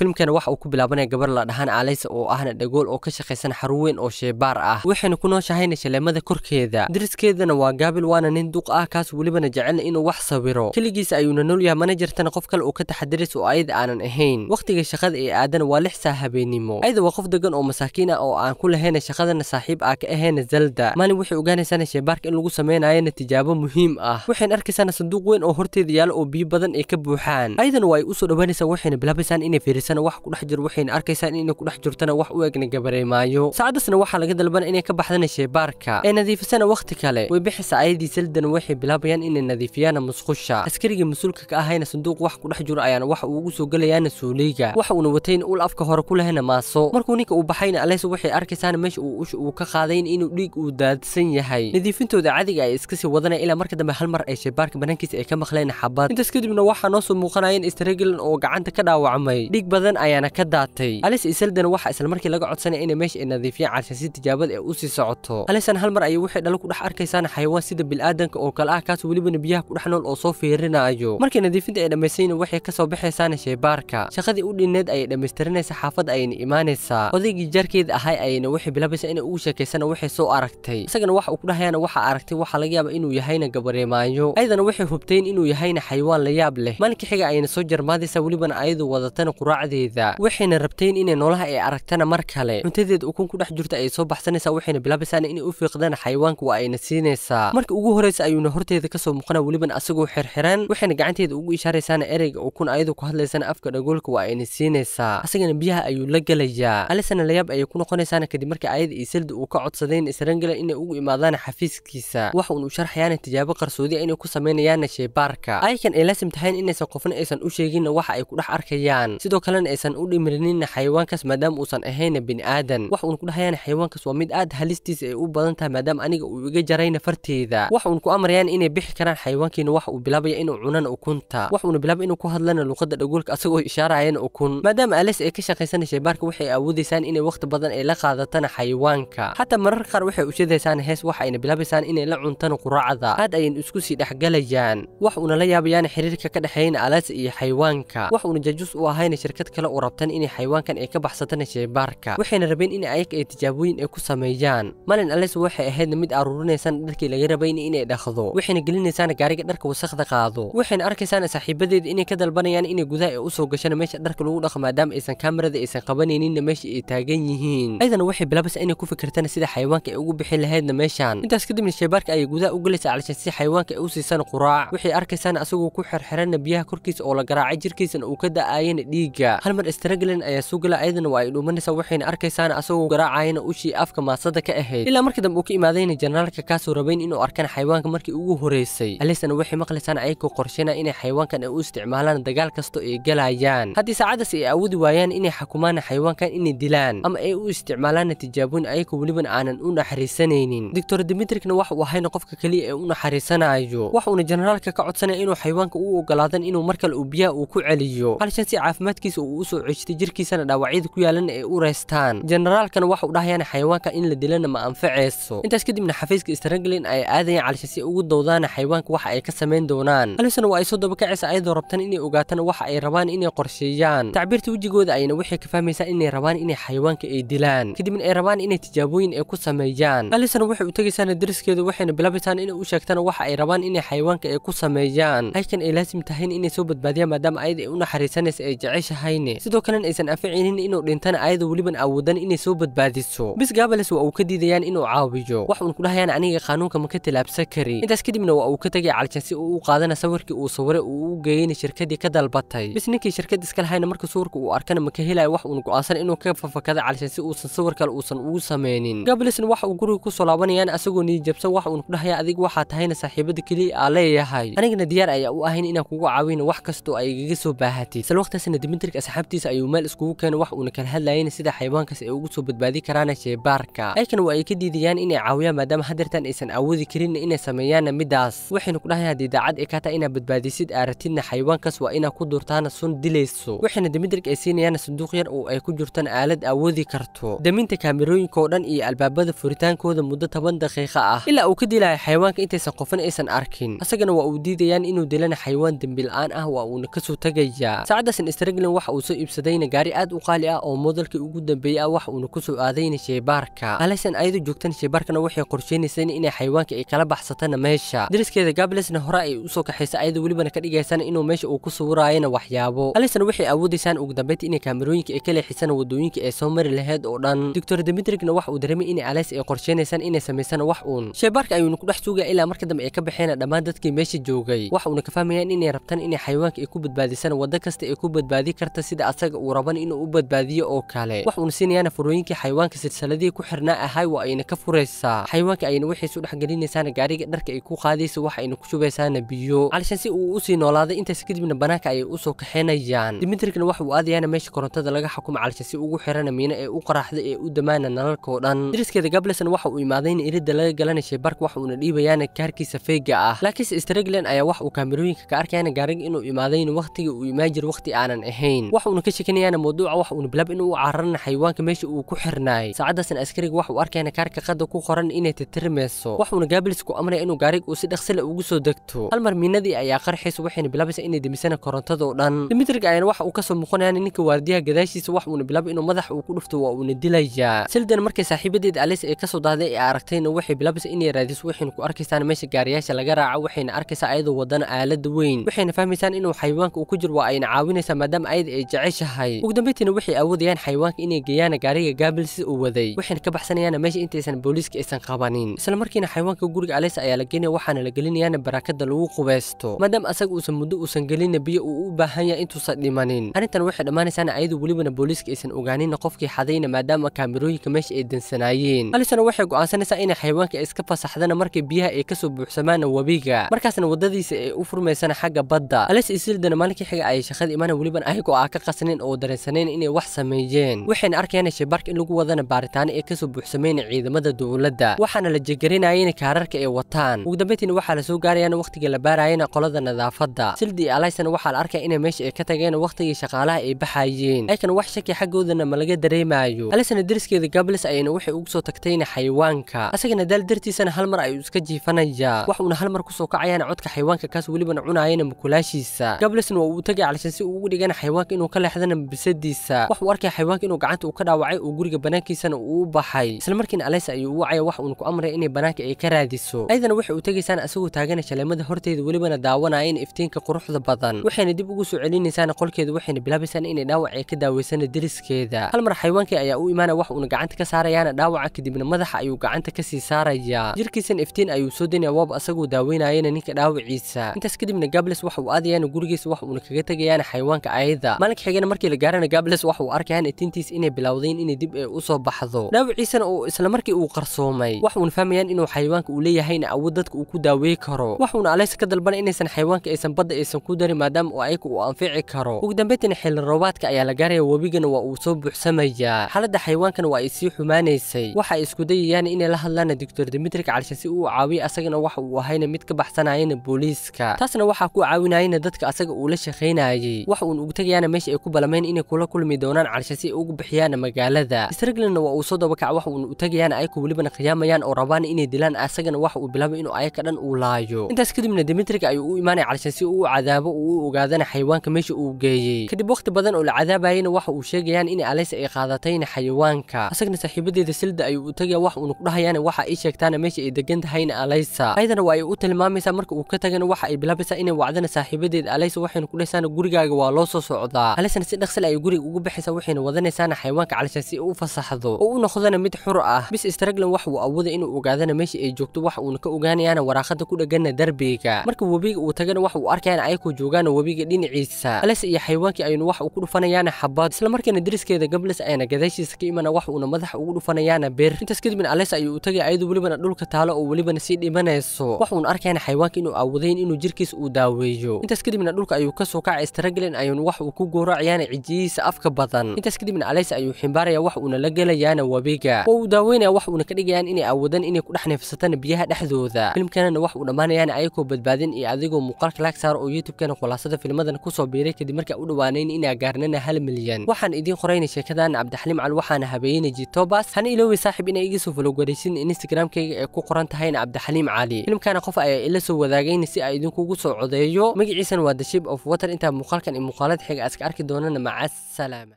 filimkana waxa uu ku bilaabanaya gabar la dhahaan aaleysa oo ahna dhagool oo ka shaqaysan xarun weyn oo sheebaar ah waxaynu ku nooshahaynay shaleemada korkeeda diriskeedana waa gaabil waana nin duq ah kaas welibana jecelna inuu wax sawiro keligiis ayuuna nool yahay mana jirtana qof kale uu ka taxadirays oo ayada aanan ahayn wakhtiga shaqada ee aadana waa lix saa habeenimo ayada waa qof degan oo masaakiin ah oo aan ku lahayna shaqadana saaxiib ah ka ahayna zalda maalin waxay ogaanaysaana sheebaarka in lagu samaynayana tijaabo muhiim ah waxayna arkaysaana sanduuq weyn oo horteeda yaalo oo biyo badan ay ka buuxaan ayadana waa ay usoo dhawaanaysaa waxayna bilaabaysaan inay fiirisa saacaddasna wax kudhex jir waxayna arkaysaan inay kudhex jirtona wax u egna gabareemaayo saacadasna waxaa laga dalbana inay ka baxdana sheebaarka ee nadiifisana wakhti kale way bixisaa ayadii saldan waxay bilaabayaan inay nadiifiyaana musqusha askarigii mas-uulka ka ahayna sanduuq wax kudhex jiro ayaana wax uu ugu soo gelayaana suuleyga waxa uuna watayna ul afka hore ku lehna maaso markuu ninka uu baxayna aleys waxay arkaysaan meesha uu usha uu ka qaadayn inuu dhiig uu daadsan yahay nadiifintooda cadiga ay iska sii wadana ilaa marka dambe hal mar ay sheebaarka banaankiisa ay ka maqleen xabad intaas kadibna waxaa noo soo muuqanayeen istaregilan oo gacanta ka dhaawacmay dhiig badan ayaana ka daatay halis isaldan waxaa islamarkii laga codsanaya inay meesha ay nadiifiyaan carshan si tijaabad ee u sii socoto alisan hal mar ayay waxay dhalo ku dhex arkaysaana xayawaan sida bil'aadanka oo kale ah kaas welibana biyaha ku dhex nool oo soo fiirinaayo markii nadiifinta ay dhammaysayna waxay ka soo baxaysaana sheebaarka shaqadii u dhineed ayay dhammaystirinaysa xaafadda ayayna imaanaysaa odaygii jaarkeeda ahay ayayna waxay bilaabaysaa inay ugu sheekaysana waxay soo aragtay isagana waxa uu ku dhahayaana waxaa aragtay waxaa laga yaaba inuu yahayna gabareemaayo ayadana waxay hubtayn inuu yahayna xayawaan la yaab leh maalinka xiga ayayna soo jarmaadaysaa welibana ayadu wadatana quraac quraacdeeda waxayna rabteen inay noolaha ay aragtana mar kale cuntadeed ukun ku dhex jirta ay soo baxsanaysaa waxayna bilaabaysaana inay u fiiqdaan xayawaanka waa ayna siinaysaa marka ugu horreysa ayuuna horteeda kasoo muuqana weliban asagoo xirxiran waxayna gacanteeda ugu ishaaraysaana ereyga ukun ayadu ku hadlaysana afka dhagoolka waa ayna siinaysaa asagana biyaha ayuu la gelayaa alisana layaab ayay ku noqonaysaana kadib marka ayada iyo salda uu ka codsadayn israngalan inay ugu imaadaan xafiiskiisa wax uun u sharxayaana tijaabo qarsoodiya inay ku sameynayaana sheebaarka ayakan ay laasim tahayn inaysan qofna aysan u sheeginna waxa ay ku dhex arkayaan sidoo kale kalena aysan u dhimrinin xayawaankaas maadaama uusan ahayna bini aadan wax uun ku dhahayaan xayawaankaas waa mid aad halistiisa ay u badan tahay maadaama aniga uu iga jarayna farteeda wax uun ku amrayaan inay bixi karaan xayawaankiina wax uu bilaabaya inuu cunana ukunta wax uuna bilaabay inuu ku hadlana luqada dhagoolka asagoo ishaarayana ukun maadaama ales ay ka shaqaysana shaybaarka waxay awoodaysaan inay waqti badan ay la qaadatana xayawaanka xataa mararka qaar waxay ushadaysaan hees wax ayna bilaabaysaan inay la cuntana quraacda aad ayayna isku sii dhexgalayaan wax uuna la yaabayaan xiriirka ka dhexeeyna ales iyo xayawaanka wax uuna jajus u ahayna shirka shirkad kale u rabtaan inay xayawaankan ay ka baxsataan shaybaarka waxayna rabeen in ay ay tijaabooyin ay ku sameeyaan malin alis waxay ahayd mid aruurinaysaan dadkii laga rabayn inay dhaqdo waxayna gelinaysan gaariga dharka wasakhda qaado waxayna arkaysan saaxiibadeed inay ka dalbanayaan inay gudaha ay u soo gashan meesha dharka lagu dhaqo maadaama aysan kamarada aysan qabanayninna meesha ay taagan yihiin aydan waxay bilaabasa inay ku fikirtana sida xayawaanka ay ugu bixi lahaydna meeshan intaas kadibna shaybaarka ayay gudaha u gelaysa calashan si xayawaanka ay u siisaan quraac waxay arkaysaan asagoo ku xerxeranna biyaha korkiisa oo la garaacay jirkiisana uu ka da'ayana dhiigga marayga halmar straglin ayaa soo gala ayadana waa ay dhuumanaysa waxayna arkaysaan asagoo garaacayana ushii afka maasada ka ahayd ilaa markii dambe uu ka imaadayna jenaraalka kaasoo rabayn inuu arkaan xayawaanka markii ugu horeysay alisana waxay maqlaysaan ayagoo qorsheynaa inay xayawaankan ay u isticmaalaan dagaal kasto ay galayaan haddii saacadaas ay awoodi waayaan inay xakumaan xayawaankan inay dilaan ama ay u isticmaalaana tijaabooyin ayagoo weliban aanan u naxariisanaynin doctor dimitrikna waxa uu ahayna qofka keliya ee u naxariisanaayo naxariisanayo waxuuna jenaraalka ka codsanaya inuu xayawaanka u ogolaadan inuu mar kale uu biyaha uu ku celiyo halshan si caafimaadkiisa dhiiggiisa uu u soo cejtay jirkiisana dhaawacyada ku yaalan ay u reestaan jenaraalkana waxa u dhahayaan xayawaanka in la dilana ma anfacayso intaas kadibna xafiiska stranglin ay aadayaan calisha si ugu dowdaana xayawaanka waxa ay ka samayn doonaan halisana waa ay soo dabakacaysa ayadoo rabtaan inay ogaataan waxa ay rabaan inay qorsheeyaan tacbiirta wejigooda ayna waxay ka fahmaysaa inay rabaan inay xayawaanka ay dilaan kadibna ay rabaan inay tijaabooyin ay ku sameeyaan alisana waxay u tegaysaana dariskeeda waxayna bilaabaysaa inay u sheegtaan waxa ay rabaan inay xayawaanka ay ku sameeyaan halkan ay laasim tahayn inay soo badbaadiyaan maadaama ayada ay u naxariisanaysa ay jeceshahay hayne sidoo kalena aysan in inuu dhintana ayada weliban awoodan inay soo badbaadiso bis gaabalas waa uu ka diidayaan inuu caawiyo wax uun kudhahayaan aniga qanuunka ma ka tilaabsan kari intaas kadibna waa uu ka tegay caljan si uu u qaadana sawirkii uu sawiray uu u geeyeyna shirkadii ka dalbatay bis ninkii shirkad iska lahayna marka sawirka uu arkana ma ka helayo wax uun go'aansan inuu ka fafakado caljan si uusan sawir kale uusan ugu sameynin gaabalesna waxa uu guriga kusoo laabanayaan asagoo niijabsan wax uun kudhahaya adig waxaa tahayna saaxiibada keliya aa leeyahay anigana diyaar ayaa u ahayn inaan kugu caawino wax kastoo ay igaga soo baahatid isla waqtiaasna dimitrik asxaabtiisa ayuu meel iskugu keena wax uuna kala hadlayan sida xayawaankaas ay ugu soo badbaadi karaan jeebaarka aykan waa ay ka diidayaan inay caawiyaan maadaama hadeertan aysan awoodi karin inay sameeyaanna midaas waxaynu ku dhahay haddii daacad ay kaata inaad badbaadisid aaratidna xayawaankaas waa inaa ku duurtaana sun dilayso waxayna demidrig ay siinayaana sanduuq yar oo ay ku jirtaan aalad awoodi karto deminta kaamirooyinka oo dhan iyo albaabada furitaankooda muddo toban daqiiqa ah ilaa uu ka dilaya xayawaanka intaysan qofan aysan arkin isagana waa uu diidayaan inuu dilana xayawaan dembi la-aan ah waa uuna ka soo tegayaa saacadaasan istraglan wax waxa uu soo iibsadayna gaari aad u qaali ah oo moodalkii ugu dambeeyey ah wax uuna ku soo aadayna sheebaarka aleysan ayadoo joogtan sheebaarkana waxay qorsheynaysan inay xayawaanka ay kala baxsatana meesha dariskeeda gablesna hore ay usoo kaxaysa ayadoo welibana ka dhigaysana inuu meesha uu ku sawiraayana waxyaabo aleysan waxay awoodaysaan ugu dambeynta inay kaamirooyinka ay ka leexisaan wadooyinka ee soo mari laheyd oo dhan doctor dimitrigna wax uu dareemay inay aleys ay qorsheynaysaan inay samaysaan wax uun sheebaarka ayuuna ku dhex suugaya ilaa marka dambe ay ka baxeena dhammaan dadkii meesha joogay wax uuna ka fahmayaan inay rabtaan inay xayawaanka ay ku badbaadisaan waddo kasta ay ku badbaadi khatarta sida asaga uu raban inuu u badbaadiyo oo kale wax uuna siinayaana furooyinkii xayawaanka silsaladihii ku xirnaa ahay waa ayna ka furaysaa xayawaanka ayna wixiis u dhexgelinaysaana gaariga dharka ay ku qaadaysa wax ayna ku shubaysaana biyo calishan si uu usii noolaaday intaas kadibna banaanka ayay usoo kaxeenayaan dimitrikna waxa uu aadayaana meesha korontada laga xukuma calishan si ugu xirana miino ee u qaraxda ee u damaana nalalkao dhan diriskeeda gablesna waxa uu imaadayna iridda laga galanayay bark wax uuna dhiibayaana kaarkiisa feega ah laakiinse straglan ayaa wax uu kaamirooyinka ka arkayaana gaariga inuu imaadayna wakhtigii uu imaan jir wakhti aanan ahayn ahayn waxa uuna ka shekinayaana mawduuca wax uuna bilab inuu cararana xayawaanka meesha uu ku xirnaayay saacadaasan askariga waxa uu arkayna kaarka qadda ku qoran inay titirmayso waxuuna gaabilis ku amraya inuu gaariga uu si dhaqsile ugu soo degto halmar miinadii ayaa qarxayso waxayna bilaabaysa inay demisana korontadoo dhan dimitrig ayaana waxa uu ka soo muuqanayana ninka waardiyaha gadaashiisa wax uuna bilaabay inuu madaxa uu ku dhufto waa uuna dilayaa sildan markay saaxiibadeeda alis ay ka soo daahday ee aragtayna waxay bilaabaysa inay raadiso waxayna ku arkaysaan meesha gaariyaasha laga raaco waxayna arkaysaa ayadoo wadana aaladda weyn waxayna fahmaysaan inuu xayawaanka uu ku jir waa ayna caawinaysaa maadaama ayada ay jeceshahay ugu dambeyntiina waxay awoodayaan xayawaanka inay geeyaana gaariga gaabil si uu waday waxayna ka baxsanayaana meesha intaysan booliiska aysan qabanin isla markiina xayawaanka guriga aleysa ayaa la geenaya waxaana la gelinayaana barakada lagu qubaysto maadaama asaga uusan muddo uusan gelinna biyo uu u baahan yahay intuusan dhimanin arrintan waxay dhammaanaysaana ayadu welibana booliiska aysan ogaaninna qofkii xadayna maadaama kaamirooyinka meesha ay dansanaayeen alisana waxay go'aansanaysaa inay xayawaanka iska fasaxdana markay biyaha ay kasoo buuxsamaana wabiga markaasna waddadiisa ay u furmaysana xagga badda alis isildana maalinkii xiga ay shaqada imaana weliban ay go'aan aan ka qasanin oo dareensanayn inay wax sameeyeen waxayna arkayeen shaybaark in lagu wadana baaritaano ee kasoo buuxsameyn ciidamada dowladda waxaana la jegarinayeen kaararka ay wataan ugu dambeyntiina waxaa la soo gaarayaan wakhtiga la baarayeen qolada nadaafadda sildi alaysan waxaa la arkaya inay meesha ay ka tageen wakhtigii shaqaalaha ay baxayeen aykan wax shaki xaggoodana ma laga dareemaayo alasana deriskeeda gablis ayayna waxay ugu soo tagtayna xayawaanka asagana daal dartiisana hal mar ayuu iska jiifanaya wax uuna hal mar kusoo kacayana codka xayawaanka kaas welibana cunayana mukulaashiisa gablisna waa uu tagay calashan si uu ugu dhigana xayawaanka xayawaanka inuu ka leexdana bisadiisa wax uu arkay xayawaanka inuu gacanta uu ka dhaawacay uu guriga banaankiisana uu u baxay isla markiina aleysa ayuu u wacaya wax uuna ku amraya inay banaanka ay ka raadiso ayadana waxay u tegaysaan asagoo taagana jaleemada horteeda welibana daawanaayeen iftiinka quruxda badan waxayna dib ugu soo celinaysaan qolkeeda waxayna bilaabaysaan inay dhaawac ay ka daaweysana deriskeeda hal mar xayawaankii ayaa u imaanaya wax uuna gacanta ka saarayaana dhaawaca kadibna madaxa ayuu gacanta kasii saarayaa jirkiisana iftiin ayuu soo daynaya waaba asagoo daaweynayana ninka dhaawaciisa intaas kadibna gables waxa uu aadayaana gurigiisa wax uuna kaga tegayaana xayawaanka ayada maalinka xigeena markii la gaarana gables waxa uu arkay hanatiintiis inay bilowdeen inay dib eh, u soo baxdo dhaawaciisana oo isla markii uu qarsoomay waxuuna fahmayaan inuu xayawaanka uu leeyahayna awood dadka uu ku daaweey karo waxuuna aleysa ka dalbanay inaysan xayawaanka aysan badda aysan ku darin maadaama oo ayaga uu anfici karo ugu dambeyntina xilli roobaadka ayaa la gaaraya webigana waa uu soo buuxsamayaa xaaladda xayawaankana waa ay sii xumaanaysay waxa ay isku dayayaan inay la hadlaana doctor dimitri calshe si uu caawiyo asagana waxa uu ahayna mid ka baxsanayana booliiska taasna waxaa ku caawinayana dadka asaga uu la shaqaynayey waxa uuna ugu tegayaana meesha ay ku balamayn inay kula kulmi doonaan carsha si ay ugu bixiyaan magaalada sraglinna waa uu soo dabakaca wax uun u tagayaan ayaku welibana khiyaamayaan oo rabaan inay dilaan asagana waxa uu bilaabay inuu ayaka dhan uu laayo intaas kadibna dimitriga ayuu u imaanay carsha si uu u cadaabo uu u ogaadana xayawaanka meesha uu geeyey kadib waqti badan oo la cadaabayana waxa uu sheegayaan in aleysa ay qaadatayna xayawaanka asagana saaxiibadeeda silda ayuu u tagaya wax uuna ku dhahayaana waxa ay sheegtaana meesha ay degan tahayna alaysa ayadana waa ay u tilmaamaysaa marka uu ka tagana waxa ay bilaabaysaa inay wacdana saaxiibadeeda aleysa waxayna ku dhahaysaana gurigaaga waa loo soo socdaa rabaa alisana si dhaqsal ayay guriga ugu baxaysaa waxayna wadanaysaana xayawaanka calisha si u fasaxdo oo u noqdana mid xur ah bis straglan wax uu awooda inuu ogaadana meesha ay joogto wax uuna ka ogaanayaana waraaqada ku dhegana derbiga marka webiga uu tagana wax uu arkayaana ayakoo joogaana webiga dhinaciisa alisa iyo xayawaankii aynu wax uu ku dhufanayaana xabad isla markaana deriskeeda gables ayana gadaashiisa ka imana wax uuna madaxa ugu dhufanayaana bir intaas kadibna alisa ayuu u tagay ayadu welibana dhulka taalo oo welibana sii dhimanayso wax uuna arkayaana xayawaanka inuu awoodayn inuu jirkiis uu daaweeyo intaas kadibna dhulka ayuu kasoo kacay straglan ayuuna wax uu ku gowrac ayaana cijiisa afka badan intaas kadibna aleysa ayuu ximbaaraya wax uuna la gelayaana webiga oo uu daaweynaya wax uuna ka dhigayaan inay awoodaan inay ku dhex neefsatana biyaha dhexdooda filmkanana wax uu dhammaanayaan ayagoo badbaadin iyo adigoo muuqaalka laag saara oo youtubekana khulaasada filmadan kusoo biiray kadib markaa u dhawaaneyn inaa gaarnana hal milyan waxaan idiin qoraynay sheekadan cabdixaliim cal waxaana habeeyey jitobas hana iloowi saaxib inay iga soo falogoraysin instagramkayga ee ku qoran tahayna cabdixaliim cali filmkana qof ayaa ila soo wadaagayna si ay idinkugu soo codeeyo magaciisana waa the ship of water intaa muuqaalkan iyo muuqaalada xiga اسكاركي دونا مع السلامه